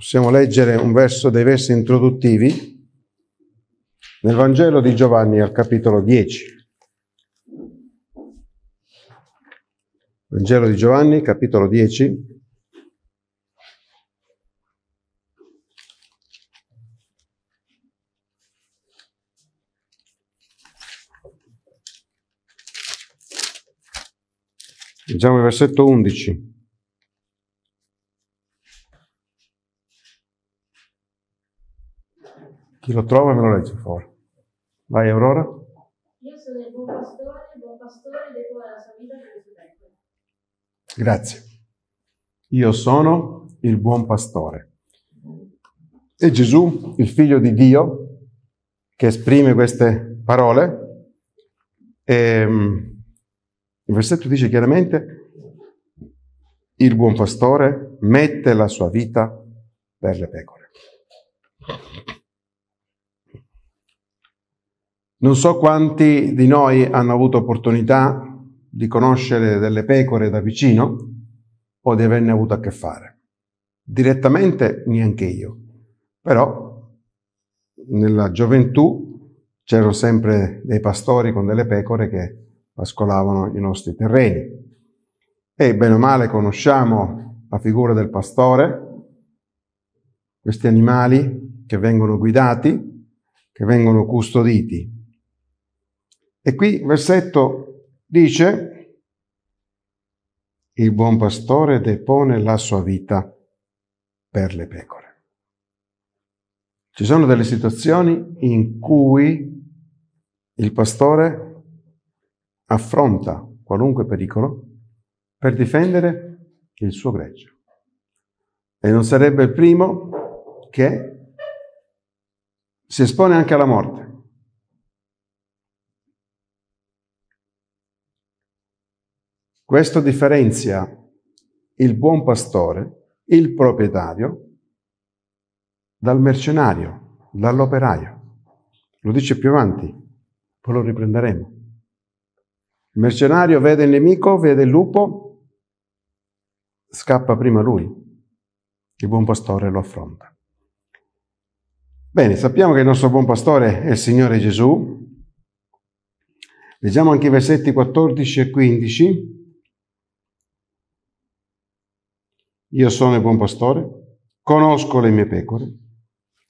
Possiamo leggere un verso dei versi introduttivi nel Vangelo di Giovanni al capitolo 10. Vangelo di Giovanni, capitolo 10. Leggiamo il versetto 11. Chi lo trova me lo legge fuori. Vai Aurora. Io sono il buon pastore, il buon pastore decora la sua vita per le sue pecore. Grazie. Io sono il buon pastore. E Gesù, il figlio di Dio, che esprime queste parole, ehm, il versetto dice chiaramente, il buon pastore mette la sua vita per le pecore. Non so quanti di noi hanno avuto opportunità di conoscere delle pecore da vicino o di averne avuto a che fare. Direttamente neanche io, però nella gioventù c'erano sempre dei pastori con delle pecore che pascolavano i nostri terreni. E bene o male conosciamo la figura del pastore, questi animali che vengono guidati, che vengono custoditi. E qui il versetto dice, il buon pastore depone la sua vita per le pecore. Ci sono delle situazioni in cui il pastore affronta qualunque pericolo per difendere il suo greggio. E non sarebbe il primo che si espone anche alla morte. Questo differenzia il buon pastore, il proprietario, dal mercenario, dall'operaio. Lo dice più avanti, poi lo riprenderemo. Il mercenario vede il nemico, vede il lupo, scappa prima lui. Il buon pastore lo affronta. Bene, sappiamo che il nostro buon pastore è il Signore Gesù. Leggiamo anche i versetti 14 e 15. Io sono il buon pastore, conosco le mie pecore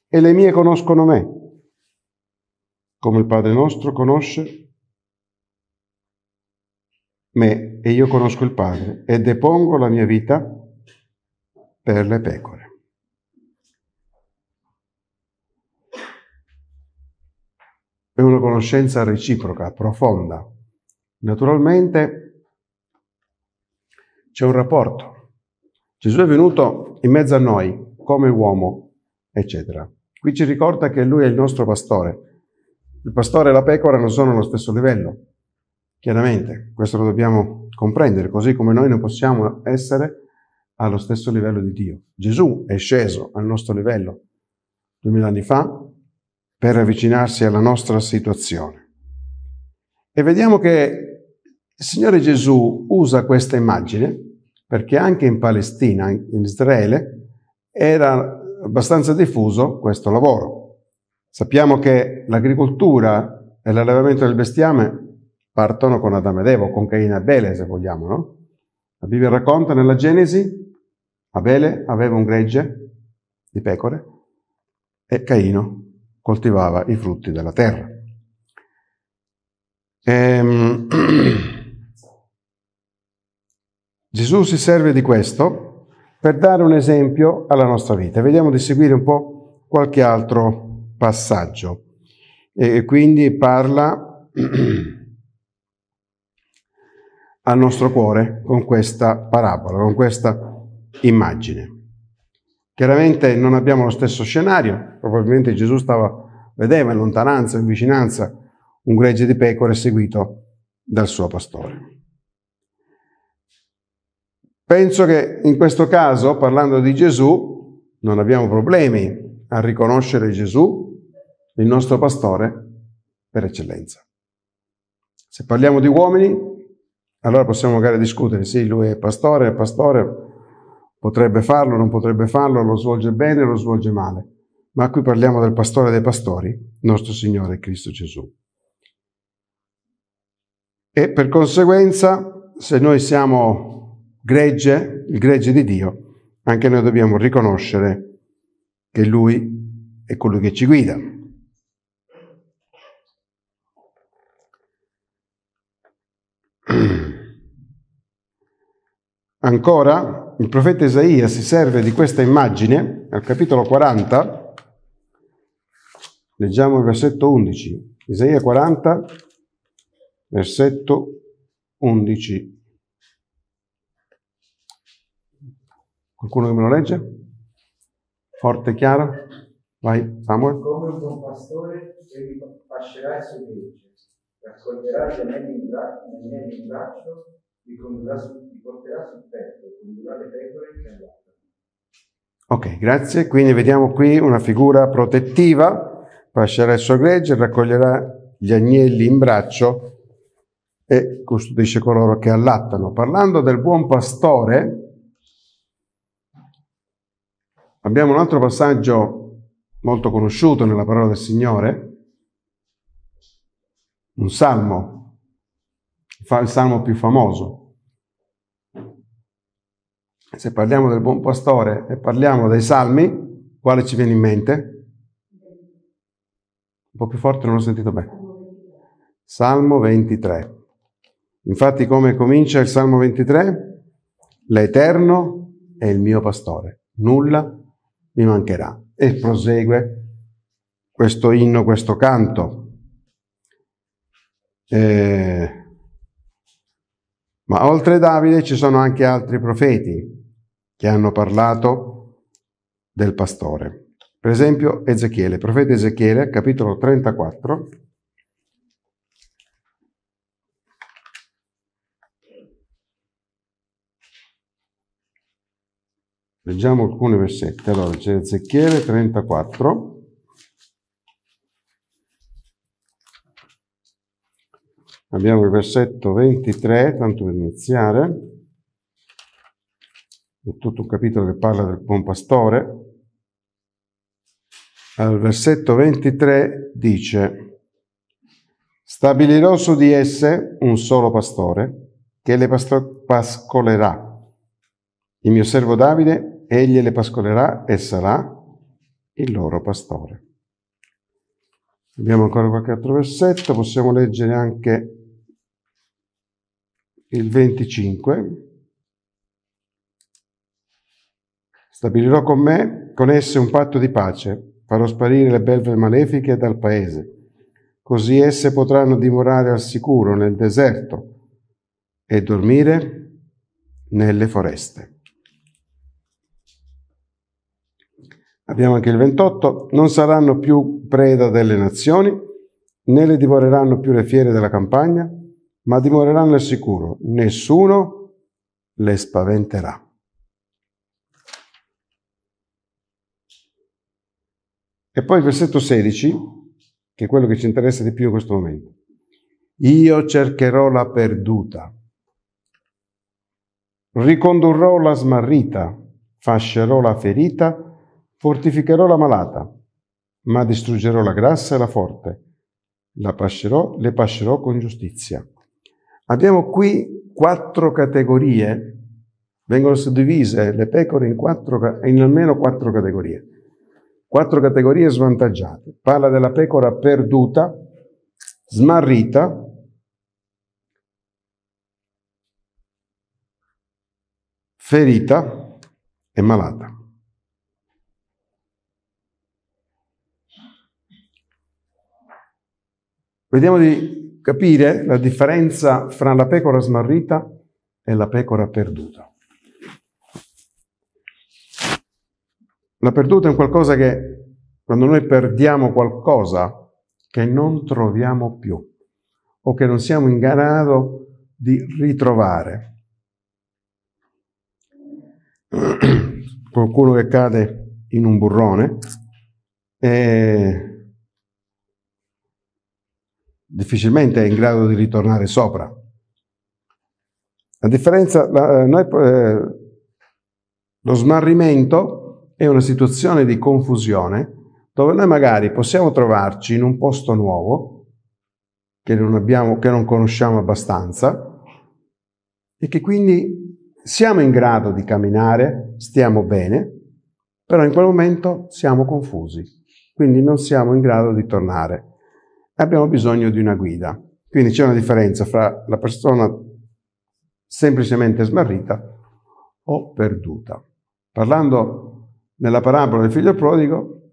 e le mie conoscono me, come il Padre nostro conosce me e io conosco il Padre e depongo la mia vita per le pecore. È una conoscenza reciproca, profonda. Naturalmente c'è un rapporto Gesù è venuto in mezzo a noi come uomo, eccetera. Qui ci ricorda che lui è il nostro pastore. Il pastore e la pecora non sono allo stesso livello, chiaramente, questo lo dobbiamo comprendere, così come noi non possiamo essere allo stesso livello di Dio. Gesù è sceso al nostro livello duemila anni fa per avvicinarsi alla nostra situazione. E vediamo che il Signore Gesù usa questa immagine perché anche in Palestina, in Israele, era abbastanza diffuso questo lavoro. Sappiamo che l'agricoltura e l'allevamento del bestiame partono con Adamo ed Evo, con Caina e Abele, se vogliamo, no? La Bibbia racconta nella Genesi, Abele aveva un gregge di pecore e Caino coltivava i frutti della terra. Ehm... Gesù si serve di questo per dare un esempio alla nostra vita. Vediamo di seguire un po' qualche altro passaggio. E quindi parla al nostro cuore con questa parabola, con questa immagine. Chiaramente non abbiamo lo stesso scenario, probabilmente Gesù stava, vedeva in lontananza, in vicinanza, un gregge di pecore seguito dal suo pastore. Penso che in questo caso, parlando di Gesù, non abbiamo problemi a riconoscere Gesù, il nostro pastore, per eccellenza. Se parliamo di uomini, allora possiamo magari discutere, sì, lui è pastore, è pastore, potrebbe farlo, non potrebbe farlo, lo svolge bene, lo svolge male. Ma qui parliamo del pastore dei pastori, nostro Signore Cristo Gesù. E per conseguenza, se noi siamo gregge, il gregge di Dio, anche noi dobbiamo riconoscere che Lui è colui che ci guida. Ancora, il profeta Isaia si serve di questa immagine al capitolo 40, leggiamo il versetto 11, Isaia 40, versetto 11. Qualcuno che me lo legge? Forte e chiaro? Vai, Samuel. Come un buon pastore egli pascerà il suo gregge, raccoglierà le mie in braccio, li, condurrà su, Ok, grazie. Quindi vediamo qui una figura protettiva, pascerà il suo gregge, raccoglierà gli agnelli in braccio e custodisce coloro che allattano. Parlando del buon pastore, Abbiamo un altro passaggio molto conosciuto nella parola del Signore, un salmo, il salmo più famoso. Se parliamo del buon pastore e parliamo dei salmi, quale ci viene in mente? Un po' più forte, non ho sentito bene. Salmo 23. Infatti come comincia il Salmo 23? L'Eterno è il mio pastore, nulla mi mancherà. E prosegue questo inno, questo canto. Eh, ma oltre Davide ci sono anche altri profeti che hanno parlato del pastore. Per esempio Ezechiele, profeta Ezechiele, capitolo 34. Leggiamo alcuni versetti. Allora, c'è Ezechiele 34. Abbiamo il versetto 23, tanto per iniziare. È tutto un capitolo che parla del buon pastore. Al versetto 23 dice, stabilirò su di esse un solo pastore che le pasto- pascolerà. Il mio servo Davide egli le pascolerà e sarà il loro pastore. Abbiamo ancora qualche altro versetto, possiamo leggere anche il 25. Stabilirò con me, con esse, un patto di pace, farò sparire le belve malefiche dal paese, così esse potranno dimorare al sicuro nel deserto e dormire nelle foreste. Abbiamo anche il 28, non saranno più preda delle nazioni, né le divoreranno più le fiere della campagna, ma dimoreranno al sicuro, nessuno le spaventerà. E poi il versetto 16, che è quello che ci interessa di più in questo momento. Io cercherò la perduta, ricondurrò la smarrita, fascerò la ferita, Fortificherò la malata, ma distruggerò la grassa e la forte. La pascerò, le pascerò con giustizia. Abbiamo qui quattro categorie, vengono suddivise le pecore in, quattro, in almeno quattro categorie. Quattro categorie svantaggiate. Parla della pecora perduta, smarrita, ferita e malata. Vediamo di capire la differenza fra la pecora smarrita e la pecora perduta. La perduta è qualcosa che, quando noi perdiamo qualcosa che non troviamo più o che non siamo in grado di ritrovare. Qualcuno che cade in un burrone e difficilmente è in grado di ritornare sopra. La differenza, la, eh, noi, eh, lo smarrimento è una situazione di confusione dove noi magari possiamo trovarci in un posto nuovo che non, abbiamo, che non conosciamo abbastanza e che quindi siamo in grado di camminare, stiamo bene, però in quel momento siamo confusi, quindi non siamo in grado di tornare abbiamo bisogno di una guida. Quindi c'è una differenza fra la persona semplicemente smarrita o perduta. Parlando nella parabola del figlio prodigo,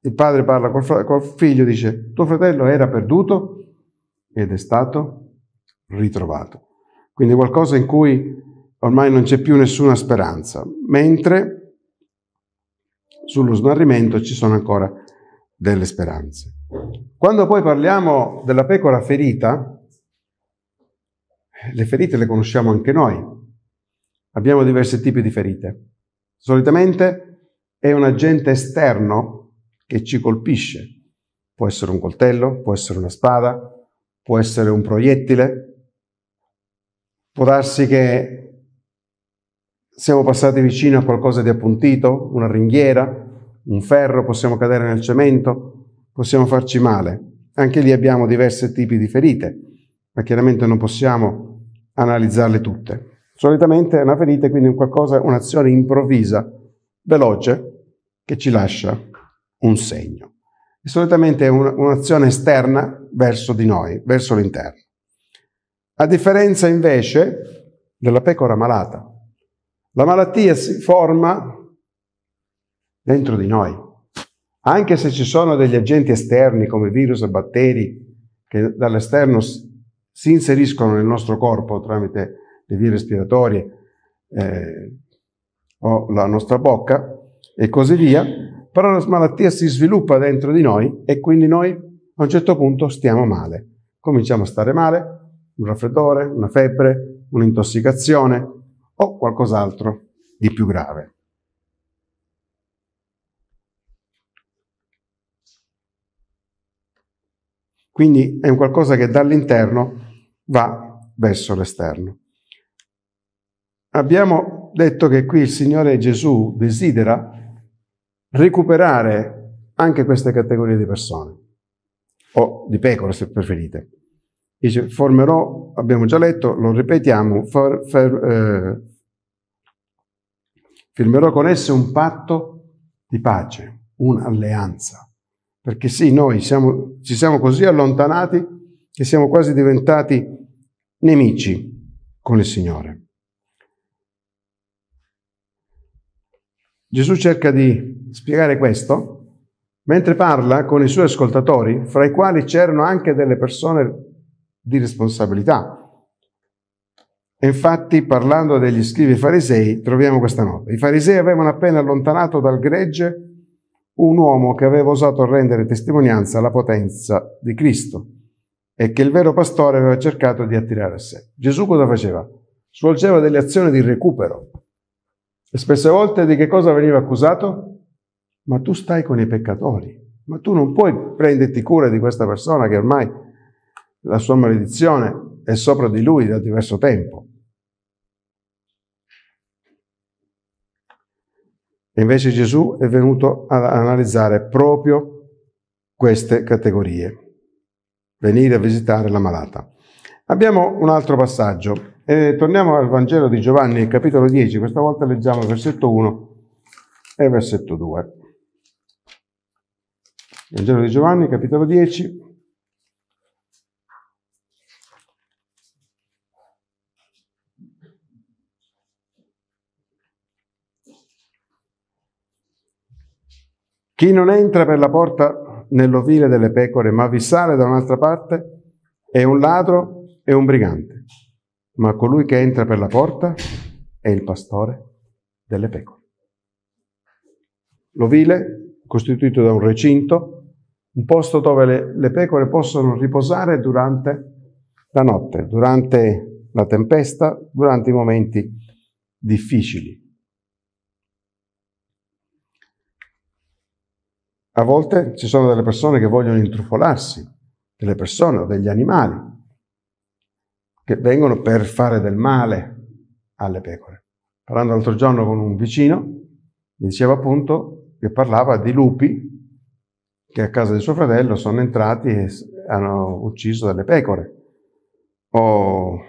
il padre parla col, col figlio e dice, tuo fratello era perduto ed è stato ritrovato. Quindi qualcosa in cui ormai non c'è più nessuna speranza, mentre sullo smarrimento ci sono ancora delle speranze. Quando poi parliamo della pecora ferita, le ferite le conosciamo anche noi. Abbiamo diversi tipi di ferite. Solitamente è un agente esterno che ci colpisce. Può essere un coltello, può essere una spada, può essere un proiettile. Può darsi che siamo passati vicino a qualcosa di appuntito, una ringhiera, un ferro, possiamo cadere nel cemento, possiamo farci male. Anche lì abbiamo diversi tipi di ferite, ma chiaramente non possiamo analizzarle tutte. Solitamente è una ferita quindi un qualcosa, un'azione improvvisa, veloce, che ci lascia un segno. E solitamente è un, un'azione esterna verso di noi, verso l'interno. A differenza invece della pecora malata, la malattia si forma dentro di noi. Anche se ci sono degli agenti esterni come virus e batteri che dall'esterno si inseriscono nel nostro corpo tramite le vie respiratorie eh, o la nostra bocca e così via, però la malattia si sviluppa dentro di noi e quindi noi a un certo punto stiamo male. Cominciamo a stare male, un raffreddore, una febbre, un'intossicazione o qualcos'altro di più grave. Quindi è un qualcosa che dall'interno va verso l'esterno. Abbiamo detto che qui il Signore Gesù desidera recuperare anche queste categorie di persone, o di pecore se preferite. Dice, formerò, abbiamo già letto, lo ripetiamo, for, for, eh, firmerò con esse un patto di pace, un'alleanza. Perché sì, noi siamo, ci siamo così allontanati che siamo quasi diventati nemici con il Signore. Gesù cerca di spiegare questo mentre parla con i suoi ascoltatori, fra i quali c'erano anche delle persone di responsabilità. Infatti, parlando degli scrivi farisei, troviamo questa nota. I farisei avevano appena allontanato dal gregge un uomo che aveva osato rendere testimonianza alla potenza di Cristo e che il vero pastore aveva cercato di attirare a sé. Gesù cosa faceva? Svolgeva delle azioni di recupero. E spesse volte di che cosa veniva accusato? Ma tu stai con i peccatori, ma tu non puoi prenderti cura di questa persona che ormai la sua maledizione è sopra di lui da diverso tempo. E invece Gesù è venuto ad analizzare proprio queste categorie. Venire a visitare la malata. Abbiamo un altro passaggio. E torniamo al Vangelo di Giovanni, capitolo 10. Questa volta leggiamo il versetto 1 e versetto 2. Vangelo di Giovanni, capitolo 10, Chi non entra per la porta nell'ovile delle pecore, ma vi sale da un'altra parte, è un ladro e un brigante. Ma colui che entra per la porta è il pastore delle pecore. L'ovile, costituito da un recinto, un posto dove le, le pecore possono riposare durante la notte, durante la tempesta, durante i momenti difficili. A volte ci sono delle persone che vogliono intrufolarsi, delle persone o degli animali, che vengono per fare del male alle pecore. Parlando l'altro giorno con un vicino, mi diceva appunto che parlava di lupi che a casa di suo fratello sono entrati e hanno ucciso delle pecore o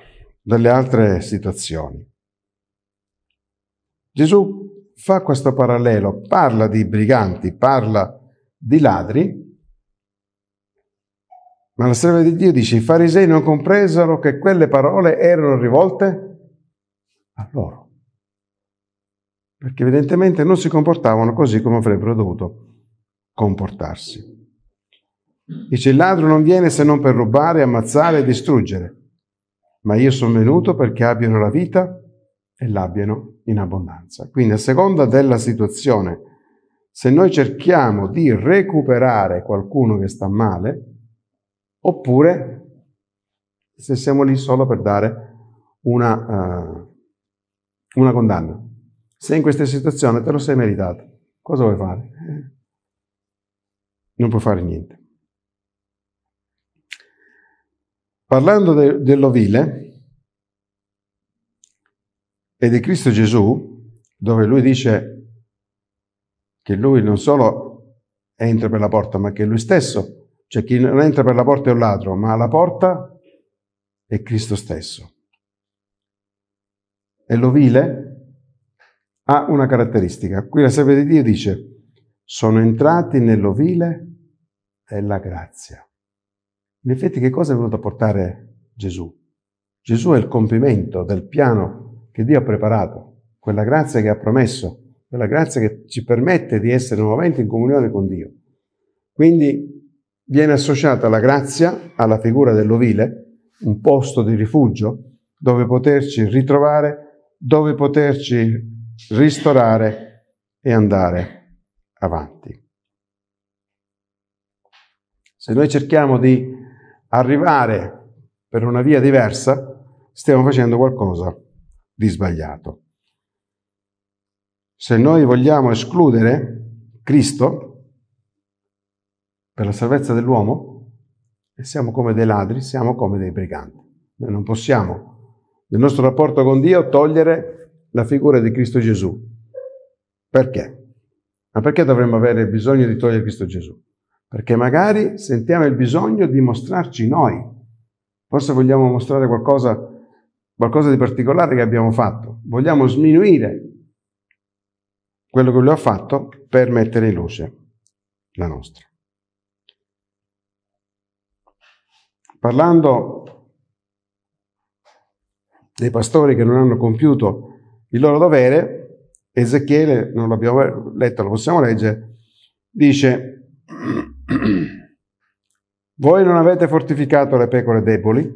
delle altre situazioni. Gesù fa questo parallelo, parla di briganti, parla di di ladri, ma la serva di Dio dice, i farisei non compresero che quelle parole erano rivolte a loro, perché evidentemente non si comportavano così come avrebbero dovuto comportarsi. Dice, il ladro non viene se non per rubare, ammazzare e distruggere, ma io sono venuto perché abbiano la vita e l'abbiano in abbondanza. Quindi a seconda della situazione se noi cerchiamo di recuperare qualcuno che sta male, oppure se siamo lì solo per dare una, uh, una condanna. Se in questa situazione te lo sei meritato, cosa vuoi fare? Non puoi fare niente. Parlando de- dell'ovile e di Cristo Gesù, dove lui dice che lui non solo entra per la porta, ma che lui stesso, cioè chi non entra per la porta è un ladro, ma la porta è Cristo stesso. E l'ovile ha una caratteristica. Qui la sabbia di Dio dice, sono entrati nell'ovile della grazia. In effetti che cosa è venuto a portare Gesù? Gesù è il compimento del piano che Dio ha preparato, quella grazia che ha promesso quella grazia che ci permette di essere nuovamente in comunione con Dio. Quindi viene associata la grazia alla figura dell'ovile, un posto di rifugio dove poterci ritrovare, dove poterci ristorare e andare avanti. Se noi cerchiamo di arrivare per una via diversa, stiamo facendo qualcosa di sbagliato se noi vogliamo escludere Cristo per la salvezza dell'uomo, siamo come dei ladri, siamo come dei briganti. Noi non possiamo, nel nostro rapporto con Dio, togliere la figura di Cristo Gesù. Perché? Ma perché dovremmo avere bisogno di togliere Cristo Gesù? Perché magari sentiamo il bisogno di mostrarci noi. Forse vogliamo mostrare qualcosa, qualcosa di particolare che abbiamo fatto. Vogliamo sminuire quello che lui ha fatto per mettere in luce la nostra. Parlando dei pastori che non hanno compiuto il loro dovere, Ezechiele, non l'abbiamo letto, lo possiamo leggere, dice, voi non avete fortificato le pecore deboli,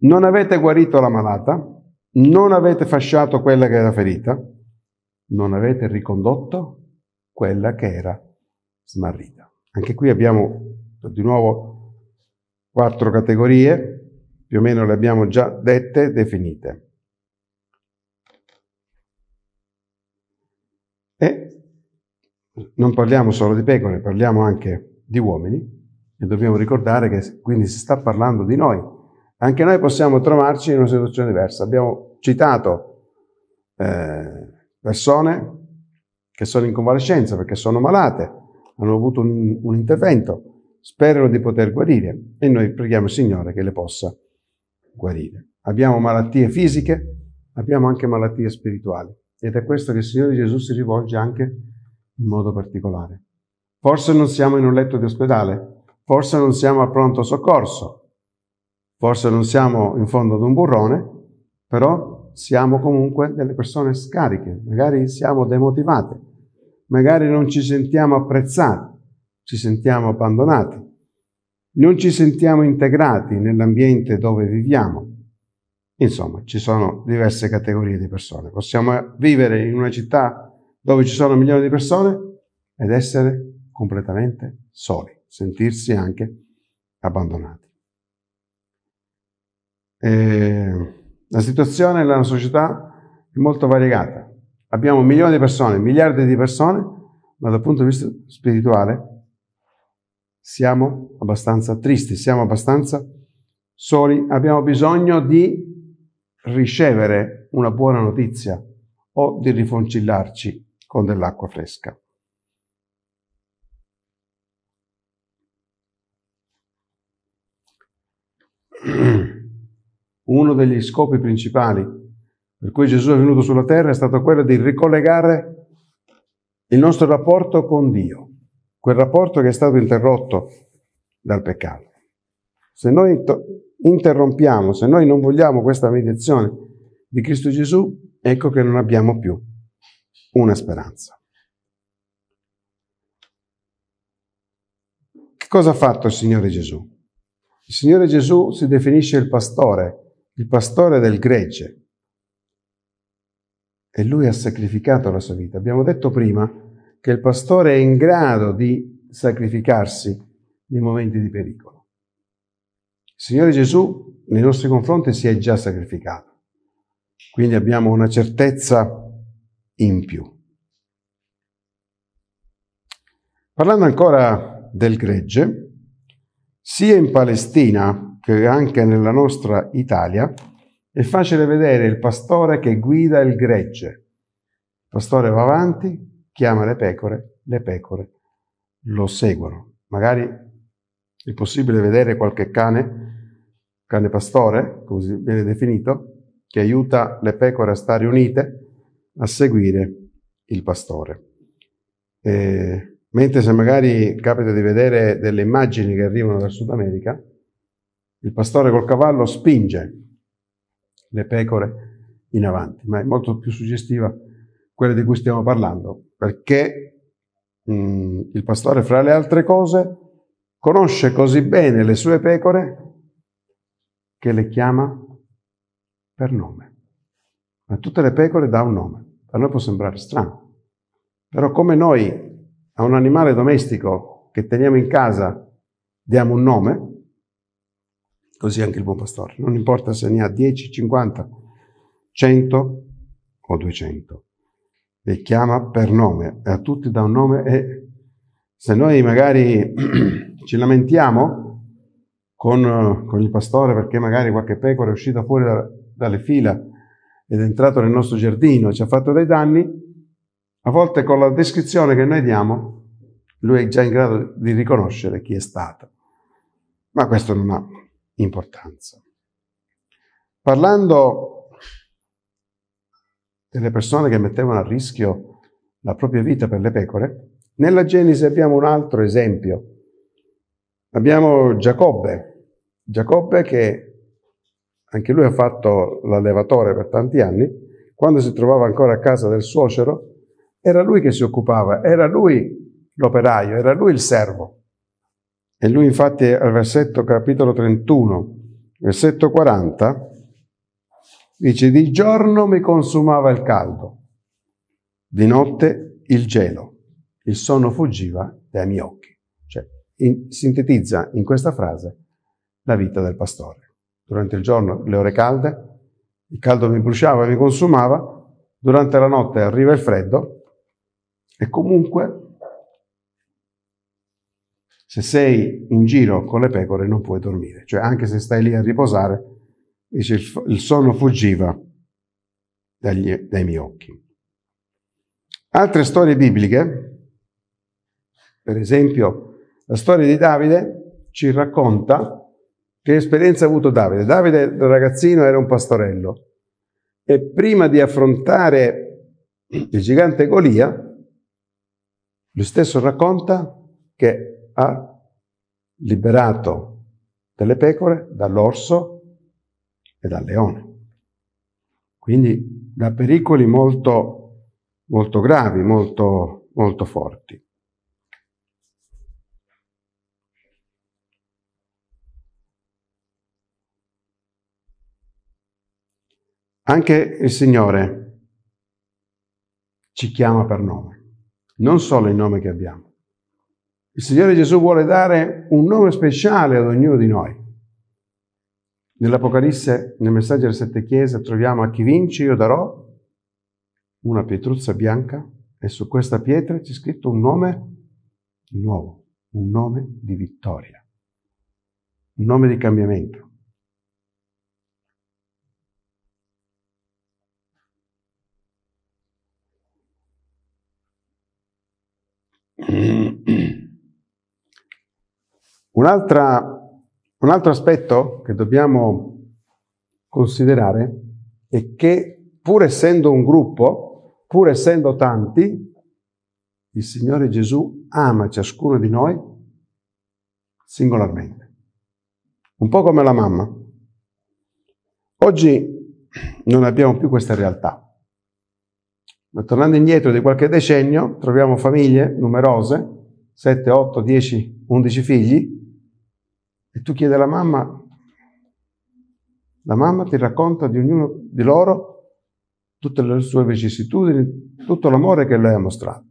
non avete guarito la malata, non avete fasciato quella che era ferita, non avete ricondotto quella che era smarrita. Anche qui abbiamo di nuovo quattro categorie, più o meno le abbiamo già dette definite. E non parliamo solo di pecore, parliamo anche di uomini e dobbiamo ricordare che quindi si sta parlando di noi. Anche noi possiamo trovarci in una situazione diversa. Abbiamo citato eh, persone che sono in convalescenza perché sono malate, hanno avuto un, un intervento, sperano di poter guarire e noi preghiamo il Signore che le possa guarire. Abbiamo malattie fisiche, abbiamo anche malattie spirituali ed è questo che il Signore Gesù si rivolge anche in modo particolare. Forse non siamo in un letto di ospedale, forse non siamo a pronto soccorso, forse non siamo in fondo ad un burrone, però siamo comunque delle persone scariche, magari siamo demotivate, magari non ci sentiamo apprezzati, ci sentiamo abbandonati, non ci sentiamo integrati nell'ambiente dove viviamo. Insomma, ci sono diverse categorie di persone. Possiamo vivere in una città dove ci sono milioni di persone ed essere completamente soli, sentirsi anche abbandonati. E ehm, la situazione nella società è molto variegata. Abbiamo milioni di persone, miliardi di persone, ma dal punto di vista spirituale siamo abbastanza tristi, siamo abbastanza soli, abbiamo bisogno di ricevere una buona notizia o di rifoncillarci con dell'acqua fresca. uno degli scopi principali per cui Gesù è venuto sulla terra è stato quello di ricollegare il nostro rapporto con Dio, quel rapporto che è stato interrotto dal peccato. Se noi interrompiamo, se noi non vogliamo questa mediazione di Cristo Gesù, ecco che non abbiamo più una speranza. Che cosa ha fatto il Signore Gesù? Il Signore Gesù si definisce il pastore il pastore del gregge, e lui ha sacrificato la sua vita. Abbiamo detto prima che il pastore è in grado di sacrificarsi nei momenti di pericolo. Il Signore Gesù nei nostri confronti si è già sacrificato, quindi abbiamo una certezza in più. Parlando ancora del gregge, sia in Palestina che anche nella nostra Italia è facile vedere il pastore che guida il gregge. Il pastore va avanti, chiama le pecore, le pecore lo seguono. Magari è possibile vedere qualche cane, cane pastore, così viene definito, che aiuta le pecore a stare unite, a seguire il pastore. E, eh, mentre se magari capita di vedere delle immagini che arrivano dal Sud America, il pastore col cavallo spinge le pecore in avanti, ma è molto più suggestiva quella di cui stiamo parlando, perché mh, mm, il pastore, fra le altre cose, conosce così bene le sue pecore che le chiama per nome. A tutte le pecore dà un nome. A noi può sembrare strano, però come noi a un animale domestico che teniamo in casa diamo un nome, Così anche il buon pastore. Non importa se ne ha 10, 50, 100 o 200. Le chiama per nome, a tutti dà un nome e se noi magari ci lamentiamo con, con, il pastore perché magari qualche pecora è uscita fuori da, dalle fila ed è entrato nel nostro giardino, e ci ha fatto dei danni, a volte con la descrizione che noi diamo, lui è già in grado di riconoscere chi è stato. Ma questo non ha importanza. Parlando delle persone che mettevano a rischio la propria vita per le pecore, nella Genesi abbiamo un altro esempio. Abbiamo Giacobbe, Giacobbe che anche lui ha fatto l'allevatore per tanti anni, quando si trovava ancora a casa del suocero, era lui che si occupava, era lui l'operaio, era lui il servo. E lui infatti al versetto capitolo 31, versetto 40, dice di giorno mi consumava il caldo, di notte il gelo, il sonno fuggiva dai miei occhi. Cioè, in, sintetizza in questa frase la vita del pastore. Durante il giorno le ore calde, il caldo mi bruciava e mi consumava, durante la notte arriva il freddo e comunque se sei in giro con le pecore non puoi dormire, cioè anche se stai lì a riposare, dice, il, sonno fuggiva dagli, dai miei occhi. Altre storie bibliche, per esempio la storia di Davide, ci racconta che esperienza ha avuto Davide. Davide da ragazzino era un pastorello e prima di affrontare il gigante Golia, lui stesso racconta che ha liberato delle pecore, dall'orso e dal leone. Quindi da pericoli molto, molto gravi, molto, molto forti. Anche il Signore ci chiama per nome, non solo il nome che abbiamo. Il Signore Gesù vuole dare un nome speciale ad ognuno di noi. Nell'Apocalisse, nel messaggio delle sette chiese, troviamo a chi vince io darò una pietruzza bianca e su questa pietra c'è scritto un nome nuovo, un nome di vittoria, un nome di cambiamento. Un, un altro aspetto che dobbiamo considerare è che pur essendo un gruppo, pur essendo tanti, il Signore Gesù ama ciascuno di noi singolarmente. Un po' come la mamma. Oggi non abbiamo più questa realtà. Ma tornando indietro di qualche decennio, troviamo famiglie numerose, 7, 8, 10, 11 figli, e tu chiedi alla mamma, la mamma ti racconta di ognuno di loro tutte le sue vicissitudini, tutto l'amore che lei ha mostrato.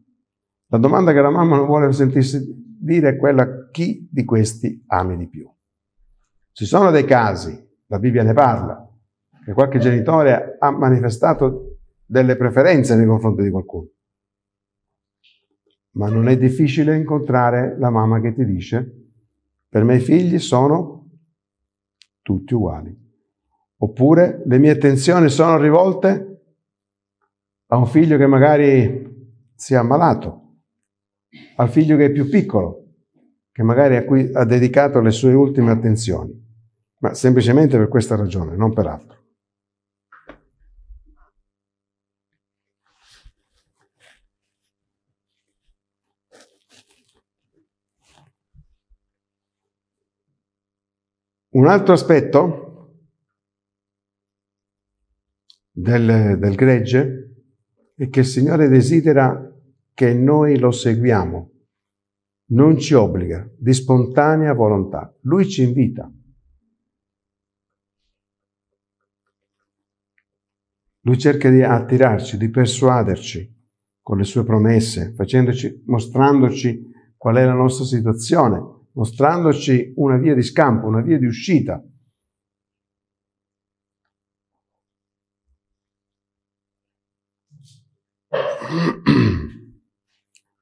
La domanda che la mamma non vuole sentirsi dire è quella chi di questi ami di più. Ci sono dei casi, la Bibbia ne parla, che qualche genitore ha manifestato delle preferenze nei confronti di qualcuno. Ma non è difficile incontrare la mamma che ti dice per me i figli sono tutti uguali. Oppure le mie attenzioni sono rivolte a un figlio che magari si è ammalato, al figlio che è più piccolo, che magari a cui ha dedicato le sue ultime attenzioni, ma semplicemente per questa ragione, non per altro. Un altro aspetto del, del gregge è che il Signore desidera che noi lo seguiamo, non ci obbliga, di spontanea volontà. Lui ci invita. Lui cerca di attirarci, di persuaderci con le sue promesse, facendoci, mostrandoci qual è la nostra situazione, mostrandoci una via di scampo, una via di uscita.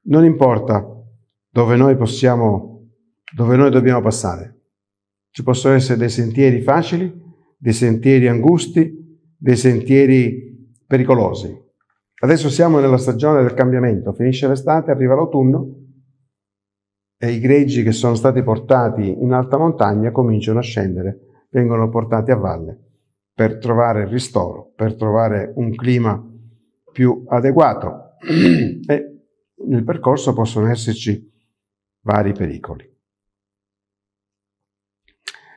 Non importa dove noi possiamo, dove noi dobbiamo passare. Ci possono essere dei sentieri facili, dei sentieri angusti, dei sentieri pericolosi. Adesso siamo nella stagione del cambiamento, finisce l'estate, arriva l'autunno, e i greggi che sono stati portati in alta montagna cominciano a scendere, vengono portati a valle per trovare il ristoro, per trovare un clima più adeguato e nel percorso possono esserci vari pericoli.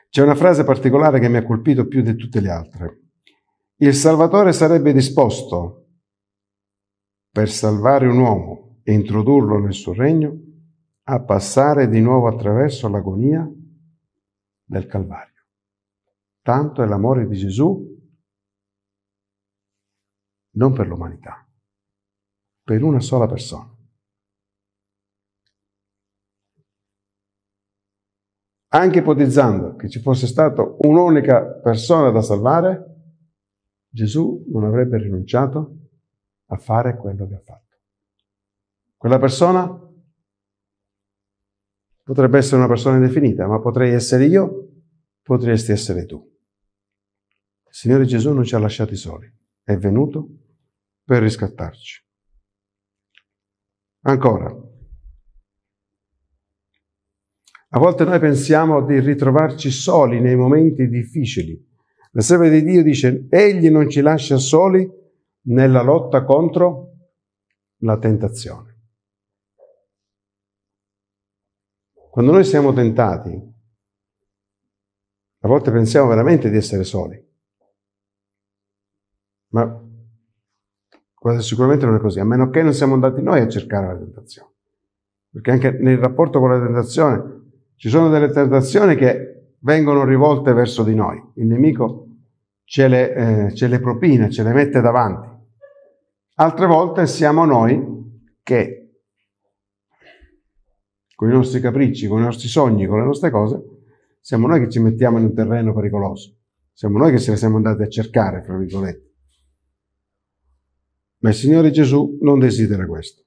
C'è una frase particolare che mi ha colpito più di tutte le altre. Il Salvatore sarebbe disposto per salvare un uomo e introdurlo nel suo regno a passare di nuovo attraverso l'agonia del Calvario. Tanto è l'amore di Gesù non per l'umanità, per una sola persona. Anche ipotizzando che ci fosse stata un'unica persona da salvare, Gesù non avrebbe rinunciato a fare quello che ha fatto. Quella persona Potrebbe essere una persona indefinita, ma potrei essere io, potresti essere tu. Il Signore Gesù non ci ha lasciati soli, è venuto per riscattarci. Ancora, a volte noi pensiamo di ritrovarci soli nei momenti difficili. La serva di Dio dice, Egli non ci lascia soli nella lotta contro la tentazione. Quando noi siamo tentati, a volte pensiamo veramente di essere soli, ma sicuramente non è così, a meno che non siamo andati noi a cercare la tentazione. Perché anche nel rapporto con la tentazione ci sono delle tentazioni che vengono rivolte verso di noi. Il nemico ce le, eh, ce le propina, ce le mette davanti. Altre volte siamo noi che con i nostri capricci, con i nostri sogni, con le nostre cose, siamo noi che ci mettiamo in un terreno pericoloso. Siamo noi che ce le siamo andate a cercare, fra virgolette. Ma il Signore Gesù non desidera questo.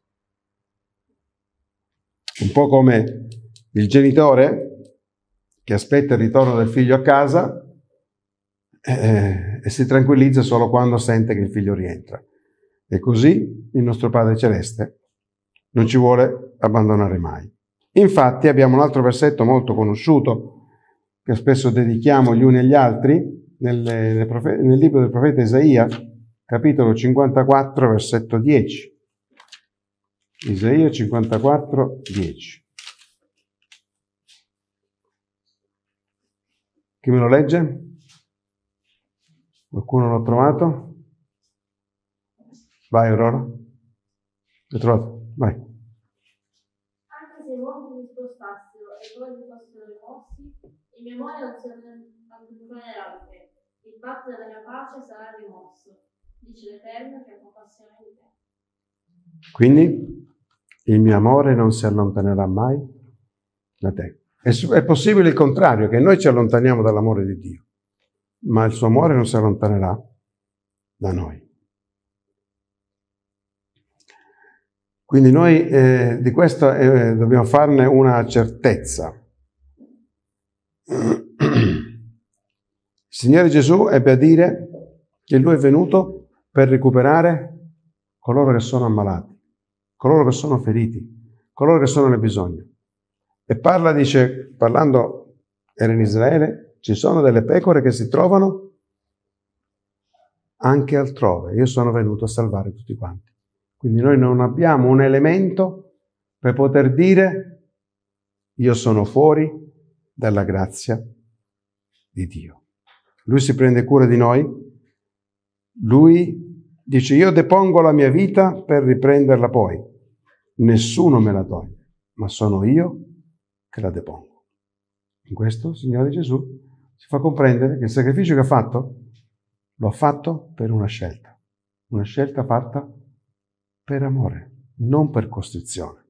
Un po' come il genitore che aspetta il ritorno del figlio a casa eh, e si tranquillizza solo quando sente che il figlio rientra. E così il nostro Padre Celeste non ci vuole abbandonare mai. Infatti abbiamo un altro versetto molto conosciuto che spesso dedichiamo gli uni agli altri nelle, nel, profe- nel libro del profeta Isaia, capitolo 54, versetto 10. Isaia 54, 10. Chi me lo legge? Qualcuno l'ha trovato? Vai Aurora. L'ho trovato? Vai. memoria del suo anticolerante, il patto della mia pace sarà rimosso, dice l'Eterno che ha compassione di te. Quindi il mio amore non si allontanerà mai da te. È, è possibile il contrario, che noi ci allontaniamo dall'amore di Dio, ma il suo amore non si allontanerà da noi. Quindi noi eh, di questo eh, dobbiamo farne una certezza. Il Signore Gesù ebbe a dire che Lui è venuto per recuperare coloro che sono ammalati, coloro che sono feriti, coloro che sono nel bisogno. E parla, dice, parlando, era in Israele, ci sono delle pecore che si trovano anche altrove. Io sono venuto a salvare tutti quanti. Quindi noi non abbiamo un elemento per poter dire io sono fuori dalla grazia di Dio. Lui si prende cura di noi. Lui dice io depongo la mia vita per riprenderla poi. Nessuno me la toglie, ma sono io che la depongo. In questo, Signore Gesù, si fa comprendere che il sacrificio che ha fatto lo ha fatto per una scelta, una scelta fatta per amore, non per costrizione.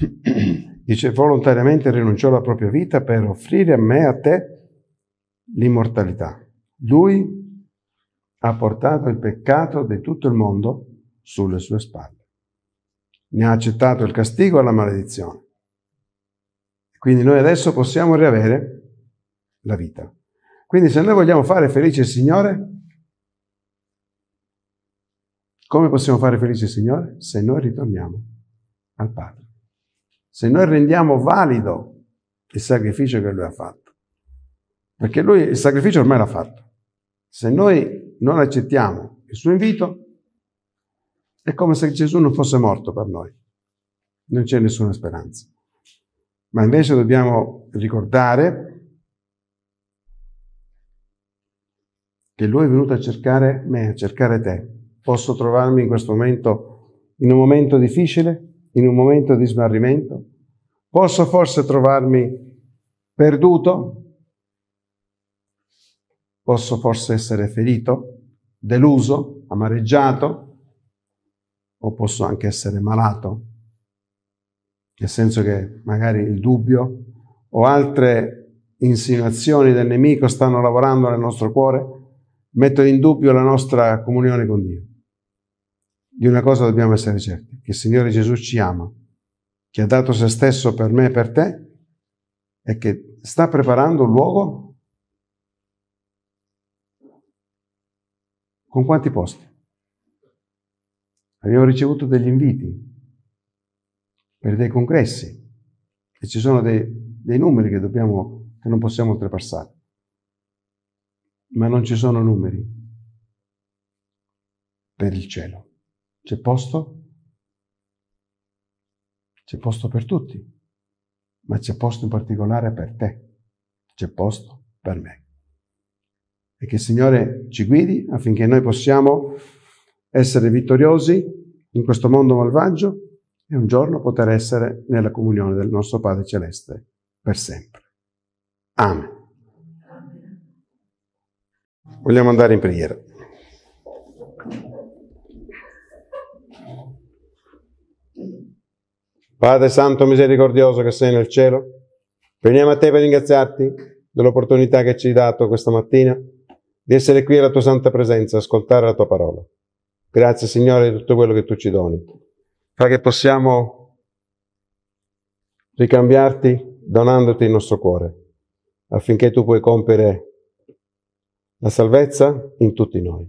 Dice, volontariamente rinunciò alla propria vita per offrire a me e a te l'immortalità. Lui ha portato il peccato di tutto il mondo sulle sue spalle. Ne ha accettato il castigo e la maledizione. Quindi noi adesso possiamo riavere la vita. Quindi se noi vogliamo fare felice il Signore, come possiamo fare felice il Signore? Se noi ritorniamo al Padre se noi rendiamo valido il sacrificio che lui ha fatto. Perché lui il sacrificio ormai l'ha fatto. Se noi non accettiamo il suo invito, è come se Gesù non fosse morto per noi. Non c'è nessuna speranza. Ma invece dobbiamo ricordare che lui è venuto a cercare me, a cercare te. Posso trovarmi in questo momento, in un momento difficile? in un momento di smarrimento? Posso forse trovarmi perduto? Posso forse essere ferito, deluso, amareggiato? O posso anche essere malato? Nel senso che magari il dubbio o altre insinuazioni del nemico stanno lavorando nel nostro cuore, mettono in dubbio la nostra comunione con Dio. Di una cosa dobbiamo essere certi, che il Signore Gesù ci ama, che ha dato se stesso per me e per te e che sta preparando un luogo con quanti posti? Abbiamo ricevuto degli inviti per dei congressi e ci sono dei, dei numeri che, dobbiamo, che non possiamo oltrepassare, ma non ci sono numeri per il cielo. C'è posto? C'è posto per tutti, ma c'è posto in particolare per te. C'è posto per me. E che il Signore ci guidi affinché noi possiamo essere vittoriosi in questo mondo malvagio e un giorno poter essere nella comunione del nostro Padre Celeste per sempre. Amen. Vogliamo andare in preghiera. Padre Santo Misericordioso che sei nel cielo, veniamo a te per ringraziarti dell'opportunità che ci hai dato questa mattina di essere qui alla tua santa presenza, ascoltare la tua parola. Grazie Signore di tutto quello che tu ci doni. Fa che possiamo ricambiarti donandoti il nostro cuore, affinché tu puoi compiere la salvezza in tutti noi.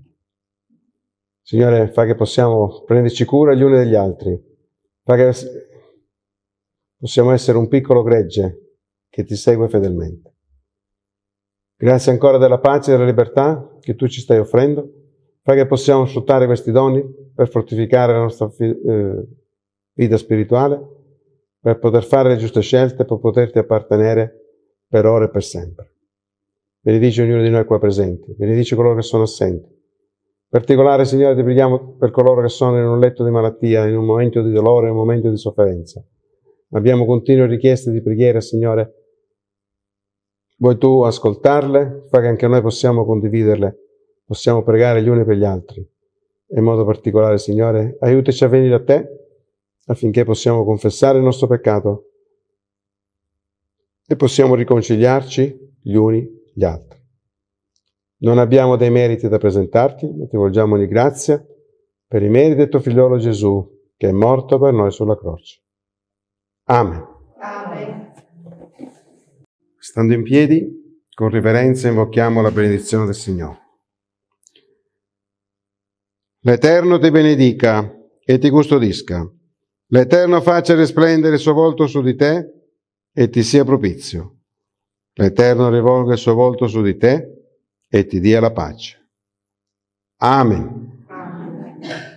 Signore, fa che possiamo prenderci cura gli uni degli altri, fa che possiamo essere un piccolo gregge che ti segue fedelmente. Grazie ancora della pace e della libertà che tu ci stai offrendo, fai che possiamo sfruttare questi doni per fortificare la nostra eh, vita spirituale, per poter fare le giuste scelte, per poterti appartenere per ora e per sempre. Benedici ognuno di noi qua presenti, benedici coloro che sono assenti. In particolare, Signore, ti preghiamo per coloro che sono in un letto di malattia, in un momento di dolore, in un momento di sofferenza Abbiamo continue richieste di preghiera, Signore. Vuoi tu ascoltarle? Fa che anche noi possiamo condividerle, possiamo pregare gli uni per gli altri. In modo particolare, Signore, aiutaci a venire a te affinché possiamo confessare il nostro peccato e possiamo riconciliarci gli uni gli altri. Non abbiamo dei meriti da presentarti, ma ti volgiamo ogni grazia per i meriti del tuo figliolo Gesù, che è morto per noi sulla croce. Amen. Amen. Stando in piedi, con riverenza invochiamo la benedizione del Signore. L'Eterno ti benedica e ti custodisca. L'Eterno faccia risplendere il suo volto su di te e ti sia propizio. L'Eterno rivolga il suo volto su di te e ti dia la pace. Amen. Amen.